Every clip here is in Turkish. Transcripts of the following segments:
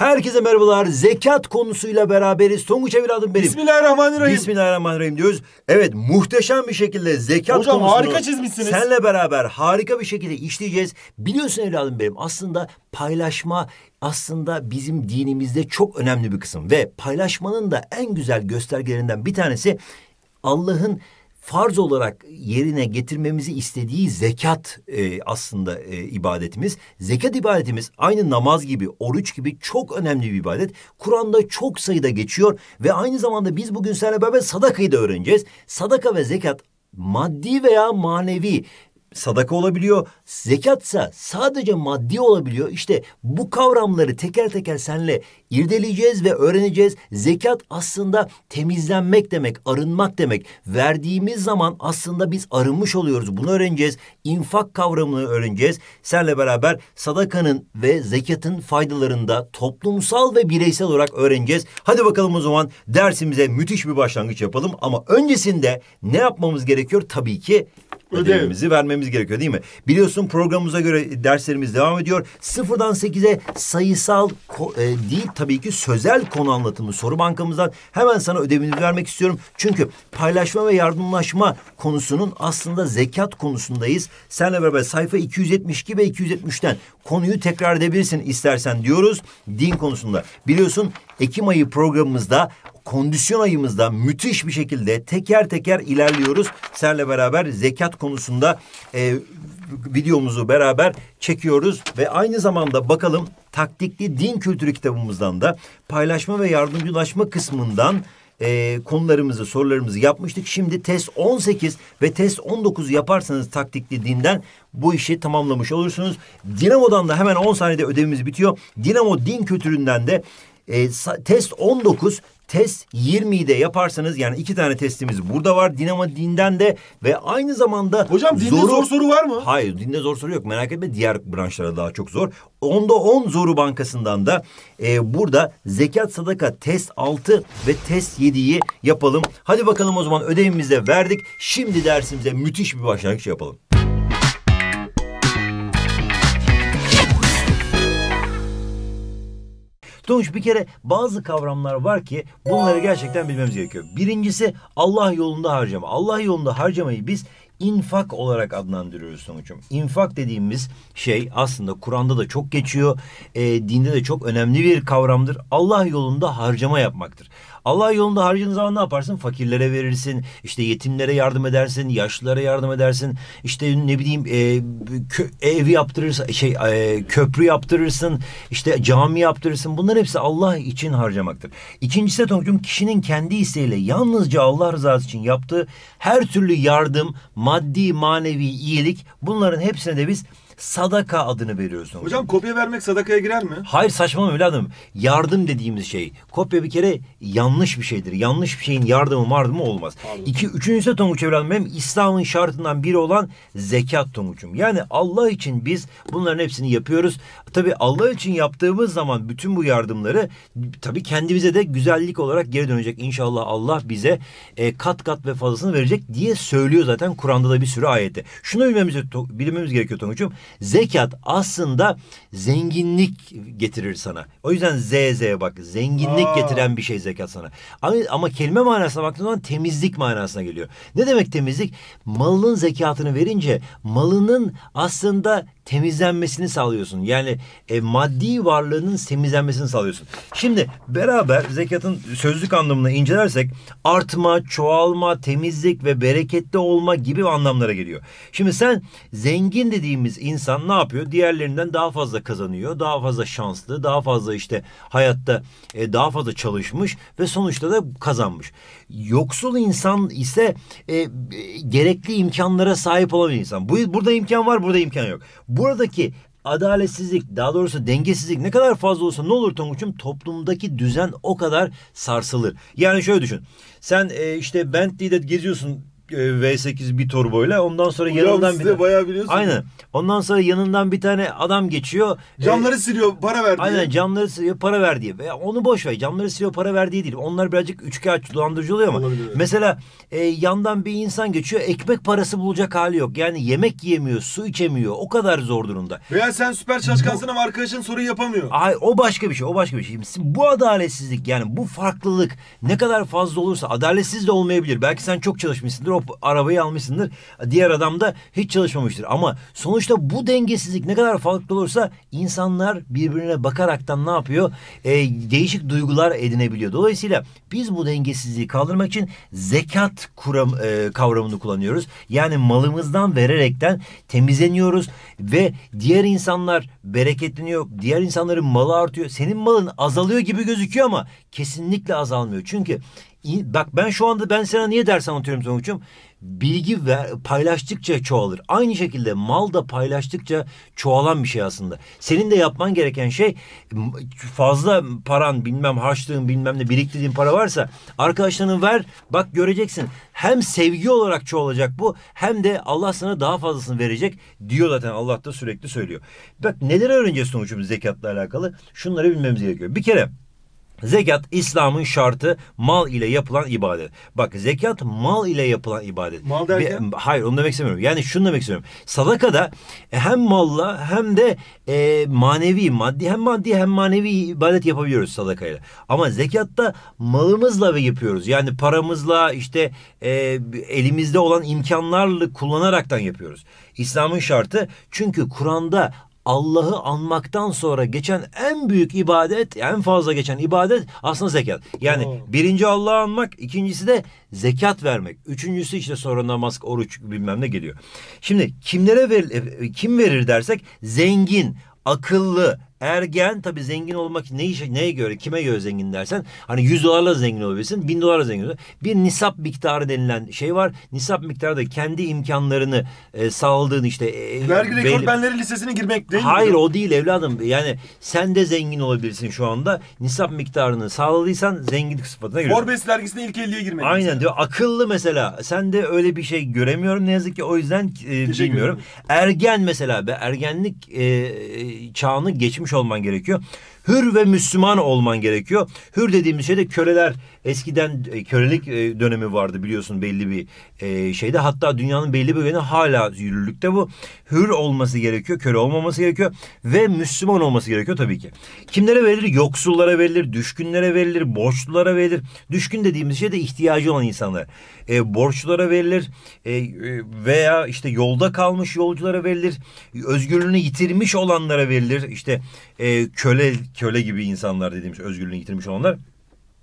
Herkese merhabalar. Zekat konusuyla beraberiz. Tonguç evladım benim. Bismillahirrahmanirrahim. Bismillahirrahmanirrahim diyoruz. Evet muhteşem bir şekilde zekat Hocam, konusunu... harika çizmişsiniz. Senle beraber harika bir şekilde işleyeceğiz. Biliyorsun evladım benim aslında paylaşma aslında bizim dinimizde çok önemli bir kısım. Ve paylaşmanın da en güzel göstergelerinden bir tanesi Allah'ın farz olarak yerine getirmemizi istediği zekat e, aslında e, ibadetimiz. Zekat ibadetimiz aynı namaz gibi, oruç gibi çok önemli bir ibadet. Kur'an'da çok sayıda geçiyor ve aynı zamanda biz bugün seninle beraber sadakayı da öğreneceğiz. Sadaka ve zekat maddi veya manevi sadaka olabiliyor. Zekatsa sadece maddi olabiliyor. İşte bu kavramları teker teker senle irdeleyeceğiz ve öğreneceğiz. Zekat aslında temizlenmek demek, arınmak demek. Verdiğimiz zaman aslında biz arınmış oluyoruz. Bunu öğreneceğiz. İnfak kavramını öğreneceğiz. Senle beraber sadakanın ve zekatın faydalarında toplumsal ve bireysel olarak öğreneceğiz. Hadi bakalım o zaman dersimize müthiş bir başlangıç yapalım ama öncesinde ne yapmamız gerekiyor? Tabii ki ödevimizi vermemiz gerekiyor değil mi? Biliyorsun programımıza göre derslerimiz devam ediyor. Sıfırdan sekize sayısal e, değil tabii ki sözel konu anlatımı soru bankamızdan hemen sana ödevini vermek istiyorum. Çünkü paylaşma ve yardımlaşma konusunun aslında zekat konusundayız. Senle beraber sayfa 272 ve 273'ten konuyu tekrar edebilirsin istersen diyoruz din konusunda. Biliyorsun Ekim ayı programımızda kondisyon ayımızda müthiş bir şekilde teker teker ilerliyoruz. Senle beraber zekat konusunda e, videomuzu beraber çekiyoruz ve aynı zamanda bakalım taktikli din kültürü kitabımızdan da paylaşma ve yardımcılaşma kısmından e, konularımızı, sorularımızı yapmıştık. Şimdi test 18 ve test 19 yaparsanız taktikli dinden bu işi tamamlamış olursunuz. Dinamo'dan da hemen 10 saniyede ödevimiz bitiyor. Dinamo din kültüründen de e, test 19 test 20'yi de yaparsanız yani iki tane testimiz burada var. Dinamo dinden de ve aynı zamanda... Hocam dinde zoru... zor soru var mı? Hayır dinde zor soru yok merak etme diğer branşlara daha çok zor. Onda 10 zoru bankasından da e, burada zekat sadaka test 6 ve test 7'yi yapalım. Hadi bakalım o zaman ödevimizi de verdik. Şimdi dersimize müthiş bir başlangıç yapalım. Doğuş bir kere bazı kavramlar var ki bunları gerçekten bilmemiz gerekiyor. Birincisi Allah yolunda harcama. Allah yolunda harcamayı biz infak olarak adlandırıyoruz sonuçum. İnfak dediğimiz şey aslında Kur'an'da da çok geçiyor. E, dinde de çok önemli bir kavramdır. Allah yolunda harcama yapmaktır. Allah yolunda harcadığın zaman ne yaparsın? Fakirlere verirsin, işte yetimlere yardım edersin, yaşlılara yardım edersin. işte ne bileyim e, kö, ev yaptırırsın, şey e, köprü yaptırırsın, işte cami yaptırırsın. Bunlar hepsi Allah için harcamaktır. İkincisi de Tonguç'um kişinin kendi isteğiyle yalnızca Allah rızası için yaptığı her türlü yardım, maddi, manevi iyilik bunların hepsine de biz sadaka adını veriyoruz. Hocam, kopya vermek sadakaya girer mi? Hayır saçmalama evladım. Yardım dediğimiz şey. Kopya bir kere yanlış bir şeydir. Yanlış bir şeyin yardımı mardımı olmaz. Anladım. İki, üçüncüsü Tonguç evladım benim İslam'ın şartından biri olan zekat Tonguç'um. Yani Allah için biz bunların hepsini yapıyoruz. Tabi Allah için yaptığımız zaman bütün bu yardımları tabi kendimize de güzellik olarak geri dönecek. İnşallah Allah bize e, kat kat ve fazlasını verecek diye söylüyor zaten Kur'an'da da bir sürü ayette. Şunu bilmemiz, bilmemiz gerekiyor Tonguç'um. Zekat aslında zenginlik getirir sana. O yüzden ZZ'ye bak. Zenginlik Aa. getiren bir şey zekat sana. Ama, kelime manasına baktığın zaman temizlik manasına geliyor. Ne demek temizlik? Malın zekatını verince malının aslında temizlenmesini sağlıyorsun. Yani e, maddi varlığının temizlenmesini sağlıyorsun. Şimdi beraber zekatın sözlük anlamını incelersek artma, çoğalma, temizlik ve bereketli olma gibi anlamlara geliyor. Şimdi sen zengin dediğimiz insan ne yapıyor? Diğerlerinden daha fazla kazanıyor, daha fazla şanslı, daha fazla işte hayatta e, daha fazla çalışmış ve sonuçta da kazanmış. Yoksul insan ise e, gerekli imkanlara sahip olan insan. Bu, burada imkan var, burada imkan yok. Buradaki adaletsizlik daha doğrusu dengesizlik ne kadar fazla olsa ne olur Tonguç'um toplumdaki düzen o kadar sarsılır. Yani şöyle düşün. Sen e, işte Bentley'de geziyorsun e, V8 bir turbo ile ondan sonra Hocam yanından bir bayağı biliyorsunuz. Aynen. Ondan sonra yanından bir tane adam geçiyor. E, camları ee, siliyor para verdi. Aynen camları siliyor para verdi diye. Veya onu boş ver. Camları siliyor para ver diye değil. Onlar birazcık üçkağıtçı dolandırıcı oluyor ama. Olabilir. Mesela e, yandan bir insan geçiyor. Ekmek parası bulacak hali yok. Yani yemek yemiyor, su içemiyor. O kadar zor durumda. Veya sen süper çalışkansın ama arkadaşın soruyu yapamıyor. Ay o başka bir şey. O başka bir şey. Bu adaletsizlik yani bu farklılık ne kadar fazla olursa adaletsiz de olmayabilir. Belki sen çok çalışmışsındır. O yapıp arabayı almışsındır. Diğer adam da hiç çalışmamıştır. Ama sonuçta bu dengesizlik ne kadar farklı olursa insanlar birbirine bakaraktan ne yapıyor? E, değişik duygular edinebiliyor. Dolayısıyla biz bu dengesizliği kaldırmak için zekat kuram, e, kavramını kullanıyoruz. Yani malımızdan vererekten temizleniyoruz ve diğer insanlar bereketleniyor. Diğer insanların malı artıyor. Senin malın azalıyor gibi gözüküyor ama kesinlikle azalmıyor. Çünkü bak ben şu anda ben sana niye ders anlatıyorum sonuçum? Bilgi ver, paylaştıkça çoğalır. Aynı şekilde mal da paylaştıkça çoğalan bir şey aslında. Senin de yapman gereken şey fazla paran bilmem harçlığın bilmem ne biriktirdiğin para varsa arkadaşlarına ver bak göreceksin. Hem sevgi olarak çoğalacak bu hem de Allah sana daha fazlasını verecek diyor zaten Allah da sürekli söylüyor. Bak neler öğreneceğiz sonuçumuz zekatla alakalı şunları bilmemiz gerekiyor. Bir kere Zekat İslam'ın şartı mal ile yapılan ibadet. Bak zekat mal ile yapılan ibadet. Mal derken? Bir, hayır onu demek istemiyorum. Yani şunu demek istiyorum. da e, hem malla hem de e, manevi, maddi hem maddi hem manevi ibadet yapabiliyoruz sadakayla. Ama zekatta malımızla ve yapıyoruz. Yani paramızla işte e, elimizde olan imkanlarla kullanaraktan yapıyoruz. İslam'ın şartı çünkü Kur'an'da Allah'ı anmaktan sonra geçen en büyük ibadet, en fazla geçen ibadet aslında zekat. Yani Oo. birinci Allah'ı anmak, ikincisi de zekat vermek. Üçüncüsü işte sonra namaz, oruç bilmem ne geliyor. Şimdi kimlere ver, e, kim verir dersek zengin, akıllı, ergen tabii zengin olmak ne işe, neye göre kime göre zengin dersen hani 100 dolarla zengin olabilirsin 1000 dolarla zengin olabilirsin. Bir nisap miktarı denilen şey var. Nisap miktarı da kendi imkanlarını e, sağladığın işte. E, Vergi rekortmenleri lisesine girmek değil Hayır mi? o değil evladım. Yani sen de zengin olabilirsin şu anda. Nisap miktarını sağladıysan zenginlik sıfatına giriyorsun. Forbes dergisine ilk 50'ye girmek. Aynen mesela. diyor. Akıllı mesela. Sen de öyle bir şey göremiyorum ne yazık ki o yüzden e, bilmiyorum. Ergen mesela be ergenlik e, e çağını geçmiş etmiş olman gerekiyor. Hür ve Müslüman olman gerekiyor. Hür dediğimiz şey de köleler eskiden e, kölelik e, dönemi vardı biliyorsun belli bir e, şeyde. Hatta dünyanın belli bölgelerinde hala yürürlükte bu. Hür olması gerekiyor, köle olmaması gerekiyor ve Müslüman olması gerekiyor tabii ki. Kimlere verilir? Yoksullara verilir, düşkünlere verilir, borçlulara verilir. Düşkün dediğimiz şey de ihtiyacı olan insanlar. E, borçlulara verilir e, veya işte yolda kalmış yolculara verilir. Özgürlüğünü yitirmiş olanlara verilir. İşte e, köle köle gibi insanlar dediğimiz özgürlüğünü yitirmiş olanlar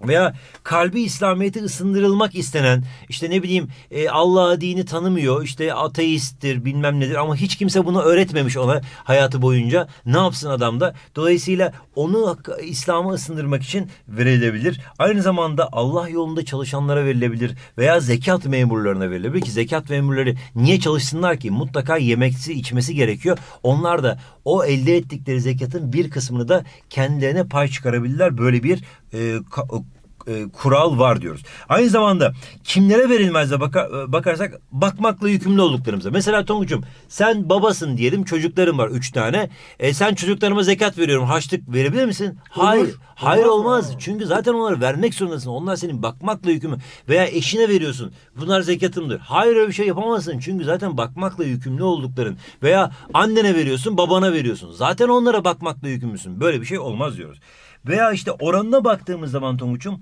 veya kalbi İslamiyet'e ısındırılmak istenen işte ne bileyim e, Allah'a dini tanımıyor işte ateisttir bilmem nedir ama hiç kimse bunu öğretmemiş ona hayatı boyunca ne yapsın adam da dolayısıyla onu İslam'a ısındırmak için verilebilir aynı zamanda Allah yolunda çalışanlara verilebilir veya zekat memurlarına verilebilir ki zekat memurları niye çalışsınlar ki mutlaka yemeksi içmesi gerekiyor onlar da o elde ettikleri zekatın bir kısmını da kendilerine pay çıkarabilirler böyle bir えー、e, kural var diyoruz. Aynı zamanda kimlere verilmezle baka, e, bakarsak bakmakla yükümlü olduklarımıza. Mesela Tonguç'um sen babasın diyelim çocuklarım var üç tane. E, sen çocuklarıma zekat veriyorum haçlık verebilir misin? Hayır. Hayır olmaz. olmaz. Çünkü zaten onları vermek zorundasın. Onlar senin bakmakla yükümlü. Veya eşine veriyorsun. Bunlar zekatımdır. Hayır öyle bir şey yapamazsın. Çünkü zaten bakmakla yükümlü oldukların. Veya annene veriyorsun babana veriyorsun. Zaten onlara bakmakla yükümlüsün. Böyle bir şey olmaz diyoruz. Veya işte oranına baktığımız zaman Tonguç'um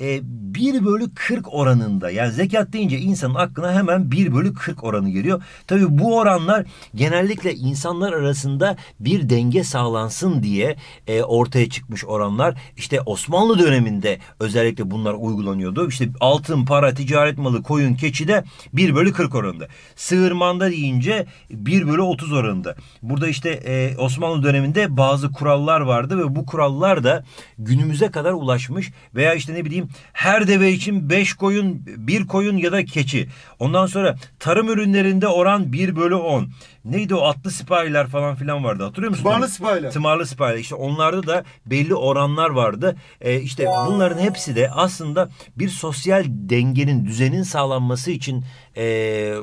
e, 1 bölü 40 oranında yani zekat deyince insanın aklına hemen 1 bölü 40 oranı geliyor. Tabi bu oranlar genellikle insanlar arasında bir denge sağlansın diye e, ortaya çıkmış oranlar. İşte Osmanlı döneminde özellikle bunlar uygulanıyordu. İşte altın, para, ticaret malı, koyun, keçi de 1 bölü 40 oranında. Sığırmanda deyince 1 bölü 30 oranında. Burada işte e, Osmanlı döneminde bazı kurallar vardı ve bu kurallar da günümüze kadar ulaşmış veya işte ne bileyim her deve için 5 koyun, 1 koyun ya da keçi. Ondan sonra tarım ürünlerinde oran 1 bölü 10. Neydi o atlı sipahiler falan filan vardı hatırlıyor musun? Tımarlı sipahiler. Tımarlı sipahiler. İşte onlarda da belli oranlar vardı. Ee, işte bunların hepsi de aslında bir sosyal dengenin, düzenin sağlanması için ee,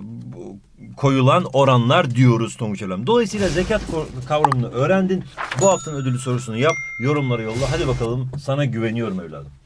koyulan oranlar diyoruz Tonguç Hocam. Dolayısıyla zekat kavramını öğrendin. Bu haftanın ödülü sorusunu yap, Yorumları yolla. Hadi bakalım sana güveniyorum evladım.